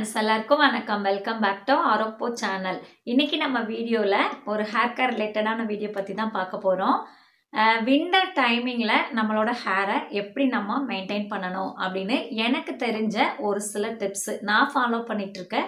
friends எல்லாருக்கும் வணக்கம் welcome back to ஆரோப்போ சேனல் இன்றைக்கி நம்ம வீடியோவில் ஒரு ஹேர் கேர் ரிலேட்டடான வீடியோ பற்றி தான் பார்க்க போகிறோம் விண்டர் டைமிங்கில் நம்மளோட ஹேரை எப்படி நம்ம மெயின்டைன் பண்ணணும் அப்படின்னு எனக்கு தெரிஞ்ச ஒரு சில டிப்ஸு நான் ஃபாலோ பண்ணிகிட்ருக்க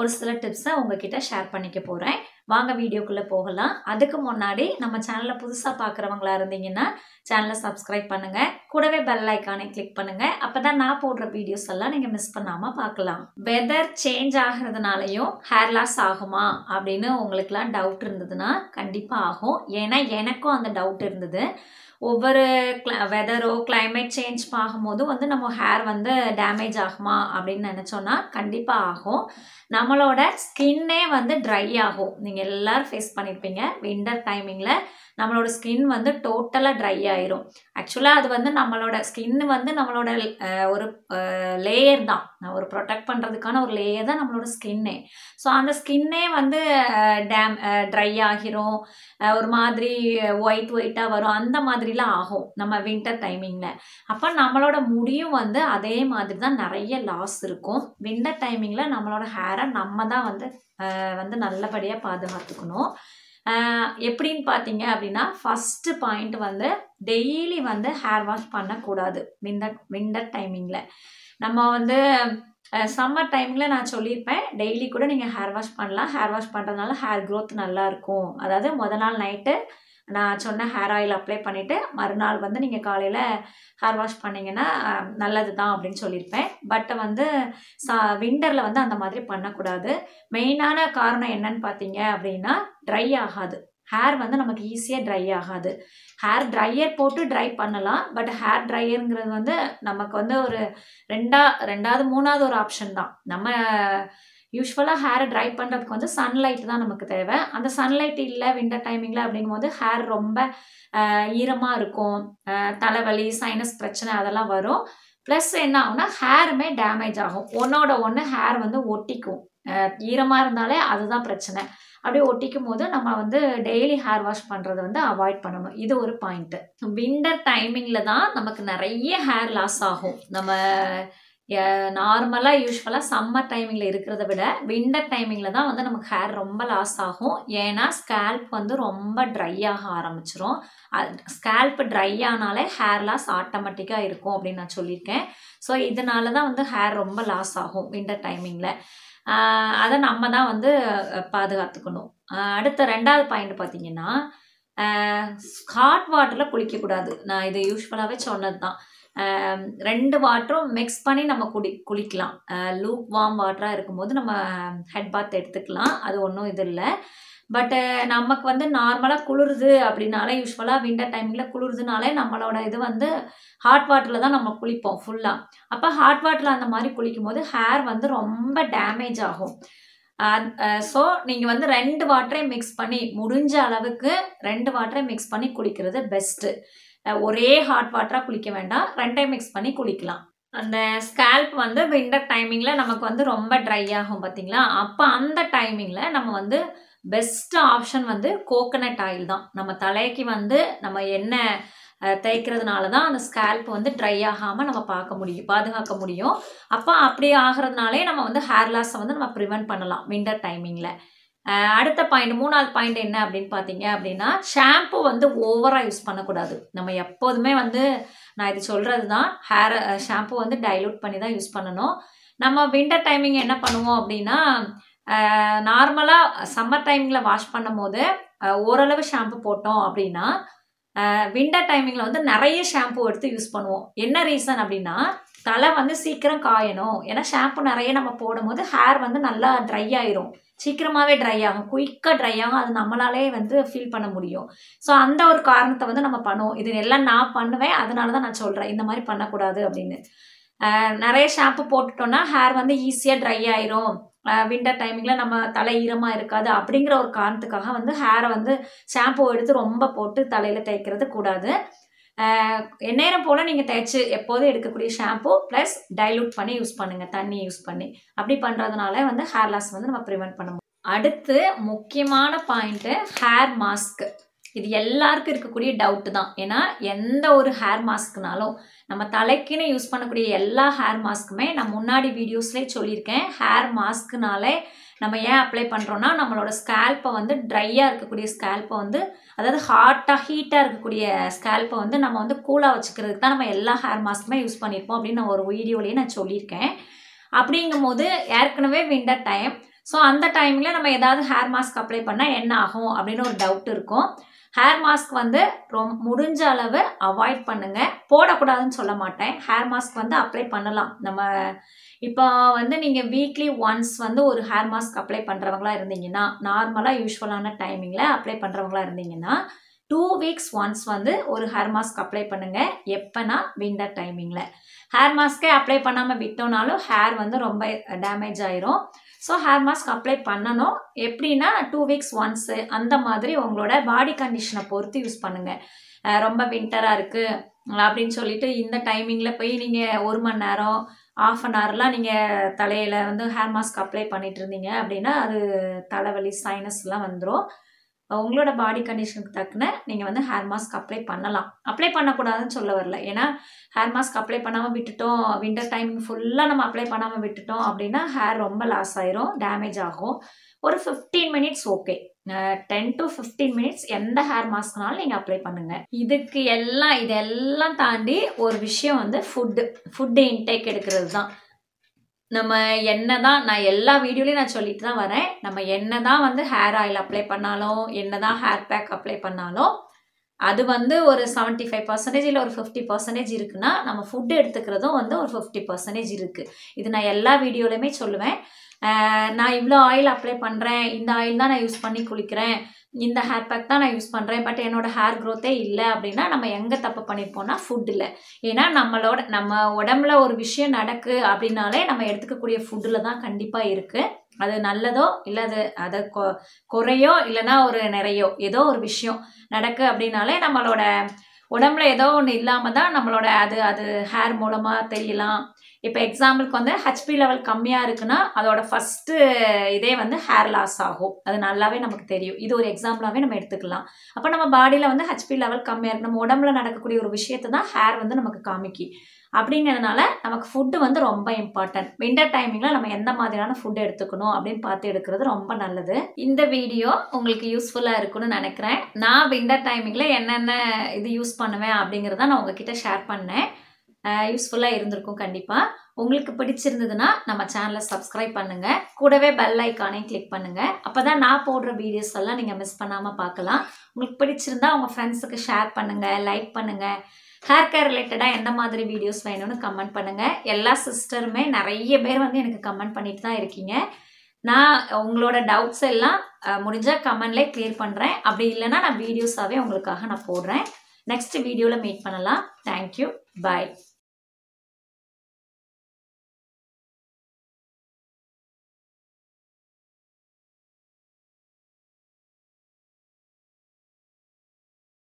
ஒரு சில டிப்ஸை உங்ககிட்ட ஷேர் பண்ணிக்க போகிறேன் வாங்க வீடியோக்குள்ளே போகலாம் அதுக்கு முன்னாடி நம்ம சேனலை புதுசாக பார்க்குறவங்களா இருந்தீங்கன்னா சேனலை சப்ஸ்கிரைப் பண்ணுங்கள் கூடவே பெல் ஐக்கானை கிளிக் பண்ணுங்கள் அப்போ தான் நான் போடுற வீடியோஸ் எல்லாம் நீங்கள் மிஸ் பண்ணாமல் பார்க்கலாம் வெதர் சேஞ்ச் ஆகிறதுனாலையும் ஹேர் லாஸ் ஆகுமா அப்படின்னு உங்களுக்குலாம் டவுட் இருந்ததுன்னா கண்டிப்பாக ஆகும் ஏன்னா எனக்கும் அந்த டவுட் இருந்தது ஒவ்வொரு வெதரோ கிளைமேட் சேஞ்ச் ஆகும்போது வந்து நம்ம ஹேர் வந்து டேமேஜ் ஆகுமா அப்படின்னு நினச்சோன்னா கண்டிப்பாக ஆகும் நம்மளோட ஸ்கின்னே வந்து ட்ரை ஆகும் நீங்கள் எல்லோரும் ஃபேஸ் பண்ணியிருப்பீங்க வின்டர் டைமிங்கில் நம்மளோட ஸ்கின் வந்து டோட்டலாக ட்ரை ஆயிரும் ஆக்சுவலாக அது வந்து நம்மளோட ஸ்கின் வந்து நம்மளோட ஒரு லேயர் தான் ஒரு ப்ரொடெக்ட் பண்ணுறதுக்கான ஒரு லேயர் தான் நம்மளோட ஸ்கின்னே ஸோ அந்த ஸ்கின்னே வந்து டேம் ட்ரை ஆகிரும் ஒரு மாதிரி ஒயிட் ஒயிட்டாக வரும் அந்த மாதிரி மாதிரிலாம் ஆகும் நம்ம வின்டர் டைமிங்கில் அப்போ நம்மளோட முடியும் வந்து அதே மாதிரி தான் நிறைய லாஸ் இருக்கும் வின்டர் டைமிங்கில் நம்மளோட ஹேரை நம்ம தான் வந்து வந்து நல்லபடியாக பாதுகாத்துக்கணும் எப்படின்னு பார்த்தீங்க அப்படின்னா ஃபஸ்ட்டு பாயிண்ட் வந்து டெய்லி வந்து ஹேர் வாஷ் பண்ணக்கூடாது விண்டர் விண்டர் டைமிங்கில் நம்ம வந்து சம்மர் டைமில் நான் சொல்லியிருப்பேன் டெய்லி கூட நீங்கள் ஹேர் வாஷ் பண்ணலாம் ஹேர் வாஷ் பண்ணுறதுனால ஹேர் க்ரோத் நல்லாயிருக்கும் அதாவது முத நாள் நைட்டு நான் சொன்ன ஹேர் ஆயில் அப்ளை பண்ணிவிட்டு மறுநாள் வந்து நீங்கள் காலையில் ஹேர் வாஷ் பண்ணிங்கன்னா நல்லது தான் அப்படின்னு சொல்லியிருப்பேன் பட் வந்து சா விண்டரில் வந்து அந்த மாதிரி பண்ணக்கூடாது மெயினான காரணம் என்னன்னு பார்த்தீங்க அப்படின்னா ட்ரை ஆகாது ஹேர் வந்து நமக்கு ஈஸியாக ட்ரை ஆகாது ஹேர் ட்ரையர் போட்டு ட்ரை பண்ணலாம் பட் ஹேர் ட்ரையருங்கிறது வந்து நமக்கு வந்து ஒரு ரெண்டா ரெண்டாவது மூணாவது ஒரு ஆப்ஷன் தான் நம்ம யூஸ்வலாக ஹேரை ட்ரை பண்ணுறதுக்கு வந்து சன்லைட் தான் நமக்கு தேவை அந்த சன்லைட் இல்லை விண்டர் டைமிங்கில் அப்படிங்கும் போது ஹேர் ரொம்ப ஈரமாக இருக்கும் தலைவலி சைனஸ் பிரச்சனை அதெல்லாம் வரும் ப்ளஸ் என்ன ஆகும்னா ஹேருமே டேமேஜ் ஆகும் ஒன்னோட ஒன்று ஹேர் வந்து ஒட்டிக்கும் ஈரமாக இருந்தாலே அதுதான் பிரச்சனை அப்படியே ஒட்டிக்கும் போது நம்ம வந்து டெய்லி ஹேர் வாஷ் பண்ணுறது வந்து அவாய்ட் பண்ணணும் இது ஒரு பாயிண்ட்டு விண்டர் டைமிங்கில் தான் நமக்கு நிறைய ஹேர் லாஸ் ஆகும் நம்ம நார்மலாக யூஸ்வலாக சம்மர் டைமிங்கில் இருக்கிறத விட விண்டர் டைமிங்கில் தான் வந்து நமக்கு ஹேர் ரொம்ப லாஸ் ஆகும் ஏன்னா ஸ்கேல்ப் வந்து ரொம்ப ட்ரை ஆக ஆரம்பிச்சிரும் ஸ்கேல்ப் ட்ரை ஆனாலே ஹேர் லாஸ் ஆட்டோமேட்டிக்காக இருக்கும் அப்படின்னு நான் சொல்லியிருக்கேன் ஸோ இதனால தான் வந்து ஹேர் ரொம்ப லாஸ் ஆகும் விண்டர் டைமிங்கில் அதை நம்ம தான் வந்து பாதுகாத்துக்கணும் அடுத்த ரெண்டாவது பாயிண்ட் பார்த்தீங்கன்னா ஹாட் வாட்டரில் குளிக்கக்கூடாது நான் இது யூஸ்ஃபுல்லாகவே சொன்னது தான் ரெண்டு வாட்டரும் மிக்ஸ் பண்ணி நம்ம குடி குளிக்கலாம் லூக் வார்ம் வாட்டராக இருக்கும்போது நம்ம ஹெட் பாத் எடுத்துக்கலாம் அது ஒன்றும் இது இல்லை பட்டு நமக்கு வந்து நார்மலாக குளிருது அப்படின்னாலே யூஸ்வலாக விண்டர் டைமில் குளிருதுனாலே நம்மளோட இது வந்து ஹாட் வாட்டரில் தான் நம்ம குளிப்போம் ஃபுல்லாக அப்போ ஹாட் வாட்டரில் அந்த மாதிரி குளிக்கும் போது ஹேர் வந்து ரொம்ப டேமேஜ் ஆகும் ஸோ நீங்கள் வந்து ரெண்டு வாட்டரையும் மிக்ஸ் பண்ணி முடிஞ்ச அளவுக்கு ரெண்டு வாட்டரை மிக்ஸ் பண்ணி குளிக்கிறது பெஸ்ட்டு ஒரே ஹாட் வாட்டராக குளிக்க வேண்டாம் ரெண்டே மிக்ஸ் பண்ணி குளிக்கலாம் அந்த ஸ்கேல்ப் வந்து விண்டர் டைமிங்கில் நமக்கு வந்து ரொம்ப ட்ரை ஆகும் பார்த்திங்களா அப்போ அந்த டைமிங்கில் நம்ம வந்து பெஸ்ட் ஆப்ஷன் வந்து கோகனட் ஆயில் தான் நம்ம தலைக்கு வந்து நம்ம எண்ணெய் தேய்க்கிறதுனால தான் அந்த ஸ்கேல்ப் வந்து ட்ரை ஆகாமல் நம்ம பார்க்க முடியும் பாதுகாக்க முடியும் அப்போ அப்படி ஆகிறதுனாலே நம்ம வந்து ஹேர் லாஸை வந்து நம்ம ப்ரிவெண்ட் பண்ணலாம் விண்டர் டைமிங்கில் அடுத்த பாயிண்ட் மூணாவது பாயிண்ட் என்ன அப்படின்னு பார்த்தீங்க அப்படின்னா ஷாம்பு வந்து ஓவராக யூஸ் பண்ணக்கூடாது நம்ம எப்போதுமே வந்து நான் இது சொல்கிறது தான் ஹேர் ஷாம்பு வந்து டைலூட் பண்ணி தான் யூஸ் பண்ணணும் நம்ம வின்டர் டைமிங் என்ன பண்ணுவோம் அப்படின்னா நார்மலாக சம்மர் டைமிங்கில் வாஷ் பண்ணும் போது ஓரளவு ஷாம்பு போட்டோம் அப்படின்னா விண்டர் டைமிங்கில் வந்து நிறைய ஷாம்பு எடுத்து யூஸ் பண்ணுவோம் என்ன ரீசன் அப்படின்னா தலை வந்து சீக்கிரம் காயணும் ஏன்னா ஷாம்பு நிறைய நம்ம போடும் போது ஹேர் வந்து நல்லா ட்ரை ஆயிரும் சீக்கிரமாகவே ட்ரை ஆகும் குயிக்காக ட்ரை ஆகும் அது நம்மளாலே வந்து ஃபீல் பண்ண முடியும் ஸோ அந்த ஒரு காரணத்தை வந்து நம்ம பண்ணுவோம் இது எல்லாம் நான் பண்ணுவேன் அதனால தான் நான் சொல்கிறேன் இந்த மாதிரி பண்ணக்கூடாது அப்படின்னு நிறைய ஷாம்பு போட்டுட்டோம்னா ஹேர் வந்து ஈஸியாக ட்ரை ஆயிரும் விண்டர் டைமிங்கில் நம்ம தலை ஈரமாக இருக்காது அப்படிங்கிற ஒரு காரணத்துக்காக வந்து ஹேரை வந்து ஷாம்பு எடுத்து ரொம்ப போட்டு தலையில் தேய்க்கிறது கூடாது எந்நேரம் போல் நீங்கள் தேய்ச்சி எப்போதும் எடுக்கக்கூடிய ஷாம்பு ப்ளஸ் டைலூட் பண்ணி யூஸ் பண்ணுங்கள் தண்ணி யூஸ் பண்ணி அப்படி பண்ணுறதுனால வந்து ஹேர் லாஸ் வந்து நம்ம ப்ரிவெண்ட் பண்ண முடியும் அடுத்து முக்கியமான பாயிண்ட்டு ஹேர் மாஸ்க்கு இது எல்லாருக்கும் இருக்கக்கூடிய டவுட்டு தான் ஏன்னா எந்த ஒரு ஹேர் மாஸ்க்னாலும் நம்ம தலைக்குன்னு யூஸ் பண்ணக்கூடிய எல்லா ஹேர் மாஸ்க்குமே நான் முன்னாடி வீடியோஸ்லேயே சொல்லியிருக்கேன் ஹேர் மாஸ்க்குனாலே நம்ம ஏன் அப்ளை பண்ணுறோன்னா நம்மளோட ஸ்கேல்ப்பை வந்து ட்ரையாக இருக்கக்கூடிய ஸ்கேல்ப்பை வந்து அதாவது ஹாட்டாக ஹீட்டாக இருக்கக்கூடிய ஸ்கேல்ப்பை வந்து நம்ம வந்து கூலாக வச்சுக்கிறதுக்கு தான் நம்ம எல்லா ஹேர் மாஸ்க்குமே யூஸ் பண்ணியிருப்போம் அப்படின்னு நான் ஒரு வீடியோலேயே நான் சொல்லியிருக்கேன் அப்படிங்கும் போது ஏற்கனவே விண்டர் டைம் ஸோ அந்த டைமில் நம்ம ஏதாவது ஹேர் மாஸ்க் அப்ளை பண்ணால் என்ன ஆகும் அப்படின்னு ஒரு டவுட் இருக்கும் ஹேர் மாஸ்க் வந்து ரொம் முடிஞ்ச அளவு அவாய்ட் பண்ணுங்கள் போடக்கூடாதுன்னு சொல்ல மாட்டேன் ஹேர் மாஸ்க் வந்து அப்ளை பண்ணலாம் நம்ம இப்போ வந்து நீங்கள் வீக்லி ஒன்ஸ் வந்து ஒரு ஹேர் மாஸ்க் அப்ளை பண்ணுறவங்களா இருந்தீங்கன்னா நார்மலாக யூஸ்வலான டைமிங்கில் அப்ளை பண்ணுறவங்களா இருந்தீங்கன்னா டூ வீக்ஸ் ஒன்ஸ் வந்து ஒரு ஹேர் மாஸ்க் அப்ளை பண்ணுங்கள் எப்போனா விண்டர் டைமிங்கில் ஹேர் மாஸ்க்கே அப்ளை பண்ணாமல் விட்டோம்னாலும் ஹேர் வந்து ரொம்ப டேமேஜ் ஆயிரும் ஸோ ஹேர் மாஸ்க் அப்ளை பண்ணணும் எப்படின்னா டூ வீக்ஸ் ஒன்ஸு அந்த மாதிரி உங்களோட பாடி கண்டிஷனை பொறுத்து யூஸ் பண்ணுங்கள் ரொம்ப வின்டராக இருக்குது அப்படின்னு சொல்லிட்டு இந்த டைமிங்கில் போய் நீங்கள் ஒரு மணி நேரம் ஆஃப் அன் ஹவர்லாம் நீங்கள் தலையில் வந்து ஹேர் மாஸ்க் அப்ளை பண்ணிகிட்டு இருந்தீங்க அப்படின்னா அது தலைவலி சைனஸ்லாம் வந்துடும் உங்களோட பாடி கண்டிஷனுக்கு தக்குன நீங்கள் வந்து ஹேர் மாஸ்க் அப்ளை பண்ணலாம் அப்ளை பண்ணக்கூடாதுன்னு சொல்ல வரல ஏன்னா ஹேர் மாஸ்க் அப்ளை பண்ணாமல் விட்டுட்டோம் வின்டர் டைம் ஃபுல்லாக நம்ம அப்ளை பண்ணாமல் விட்டுட்டோம் அப்படின்னா ஹேர் ரொம்ப லாஸ் ஆயிரும் டேமேஜ் ஆகும் ஒரு fifteen minutes okay ten to fifteen minutes எந்த ஹேர் மாஸ்க்னாலும் நீங்கள் அப்ளை பண்ணுங்கள் இதுக்கு எல்லாம் இதெல்லாம் தாண்டி ஒரு விஷயம் வந்து ஃபுட்டு ஃபுட்டு இன்டேக் எடுக்கிறது தான் நம்ம என்ன தான் நான் எல்லா வீடியோலையும் நான் சொல்லிட்டு தான் வரேன் நம்ம என்ன தான் வந்து ஹேர் ஆயில் அப்ளை பண்ணாலும் என்ன தான் ஹேர் பேக் அப்ளை பண்ணாலும் அது வந்து ஒரு செவன்ட்டி ஃபைவ் பர்சன்டேஜ் இல்லை ஒரு ஃபிஃப்டி பர்சன்டேஜ் இருக்குன்னா நம்ம ஃபுட்டு எடுத்துக்கிறதும் வந்து ஒரு ஃபிஃப்டி பர்சன்டேஜ் இருக்குது இது நான் எல்லா வீடியோலையுமே சொல்லுவேன் நான் இவ்வளோ ஆயில் அப்ளை பண்ணுறேன் இந்த ஆயில் தான் நான் யூஸ் பண்ணி குளிக்கிறேன் இந்த ஹேர் பேக் தான் நான் யூஸ் பண்ணுறேன் பட் என்னோடய ஹேர் க்ரோத்தே இல்லை அப்படின்னா நம்ம எங்கே தப்பு பண்ணியிருப்போம்னா ஃபுட்டில் ஏன்னா நம்மளோட நம்ம உடம்புல ஒரு விஷயம் நடக்கு அப்படின்னாலே நம்ம எடுத்துக்கக்கூடிய ஃபுட்டில் தான் கண்டிப்பாக இருக்குது அது நல்லதோ இல்லை அது அதை கொ குறையோ இல்லைன்னா ஒரு நிறையோ ஏதோ ஒரு விஷயம் நடக்கு அப்படின்னாலே நம்மளோட உடம்புல ஏதோ ஒன்று இல்லாமல் தான் நம்மளோட அது அது ஹேர் மூலமாக தெரியலாம் இப்போ எக்ஸாம்பிளுக்கு வந்து ஹச்பி லெவல் கம்மியாக இருக்குன்னா அதோட ஃபஸ்ட்டு இதே வந்து ஹேர் லாஸ் ஆகும் அது நல்லாவே நமக்கு தெரியும் இது ஒரு எக்ஸாம்பிளாகவே நம்ம எடுத்துக்கலாம் அப்போ நம்ம பாடியில் வந்து ஹச்பி லெவல் கம்மியாக இருக்கு நம்ம உடம்புல நடக்கக்கூடிய ஒரு விஷயத்தை தான் ஹேர் வந்து நமக்கு காமிக்கி அப்படிங்கிறதுனால நமக்கு ஃபுட்டு வந்து ரொம்ப இம்பார்ட்டன்ட் விண்டர் டைமிங்கில் நம்ம எந்த மாதிரியான ஃபுட் எடுத்துக்கணும் அப்படின்னு பார்த்து எடுக்கிறது ரொம்ப நல்லது இந்த வீடியோ உங்களுக்கு யூஸ்ஃபுல்லாக இருக்குன்னு நினைக்கிறேன் நான் விண்டர் டைமிங்கில் என்னென்ன இது யூஸ் பண்ணுவேன் அப்படிங்கிறத நான் உங்ககிட்ட ஷேர் பண்ணேன் யூஸ்ஃபுல்லாக இருந்திருக்கும் கண்டிப்பாக உங்களுக்கு பிடிச்சிருந்ததுன்னா நம்ம சேனலை சப்ஸ்கிரைப் பண்ணுங்கள் கூடவே பெல் ஐக்கானையும் கிளிக் பண்ணுங்கள் அப்போ தான் நான் போடுற வீடியோஸ் எல்லாம் நீங்கள் மிஸ் பண்ணாமல் பார்க்கலாம் உங்களுக்கு பிடிச்சிருந்தா உங்கள் ஃப்ரெண்ட்ஸுக்கு ஷேர் பண்ணுங்கள் லைக் பண்ணுங்கள் ஹேர் கேர் ரிலேட்டடாக எந்த மாதிரி வீடியோஸ் வேணும்னு கமெண்ட் பண்ணுங்கள் எல்லா சிஸ்டருமே நிறைய பேர் வந்து எனக்கு கமெண்ட் பண்ணிட்டு தான் இருக்கீங்க நான் உங்களோட டவுட்ஸ் எல்லாம் முடிஞ்சால் கமெண்ட்லேயே கிளியர் பண்ணுறேன் அப்படி இல்லைன்னா நான் வீடியோஸாகவே உங்களுக்காக நான் போடுறேன் நெக்ஸ்ட் வீடியோவில் மீட் பண்ணலாம் தேங்க்யூ பாய்